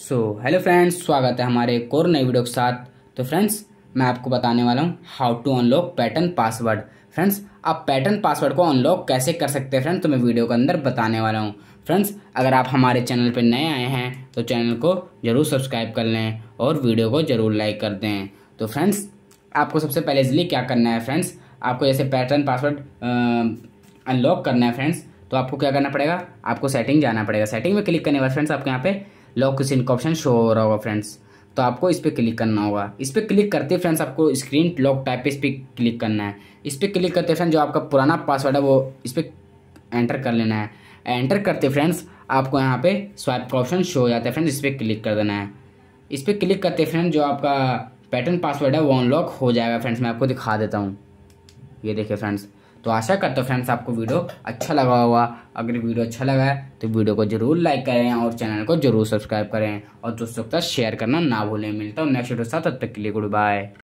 so hello friends स्वागत है हमारे एक और नए वीडियो के साथ तो फ्रेंड्स मैं आपको बताने वाला हूँ how to unlock pattern password friends आप पैटर्न पासवर्ड को अनलॉक कैसे कर सकते हैं फ्रेंड्स तो मैं वीडियो के अंदर बताने वाला हूँ फ्रेंड्स अगर आप हमारे चैनल पर नए आए हैं तो चैनल को ज़रूर सब्सक्राइब कर लें और वीडियो को ज़रूर लाइक कर दें तो फ्रेंड्स आपको सबसे पहले इसलिए क्या करना है फ्रेंड्स आपको जैसे पैटर्न पासवर्ड अनलॉक करना है फ्रेंड्स तो आपको क्या करना पड़ेगा आपको सेटिंग जाना पड़ेगा सेटिंग में क्लिक करने के बाद फ्रेंड्स आपको यहाँ पे लॉक क्वेश्चन का ऑप्शन शो हो रहा होगा फ्रेंड्स तो आपको इस पर क्लिक करना होगा इस पर क्लिक करते फ्रेंड्स आपको स्क्रीन लॉक टाइप इस पर क्लिक करना है इस पर क्लिक करते फ्रेंड्स जो आपका पुराना पासवर्ड है वो इस पर एंटर कर लेना है एंटर करते फ्रेंड्स आपको यहाँ पे स्वाइप का ऑप्शन शो हो जाता है फ्रेंड्स इस पर क्लिक कर देना है इस पर क्लिक करते फ्रेंड जो आपका पैटर्न पासवर्ड है वो अनलॉक हो जाएगा फ्रेंड्स मैं आपको दिखा देता हूँ ये देखिए फ्रेंड्स तो आशा करता हूँ फ्रेंड्स आपको वीडियो अच्छा लगा होगा अगर वीडियो अच्छा लगा है तो वीडियो को जरूर लाइक करें और चैनल को जरूर सब्सक्राइब करें और दोस्तों के साथ शेयर करना ना भूलें मिलता हूँ नेक्स्ट वीडियो साथ तब तक के लिए गुड बाय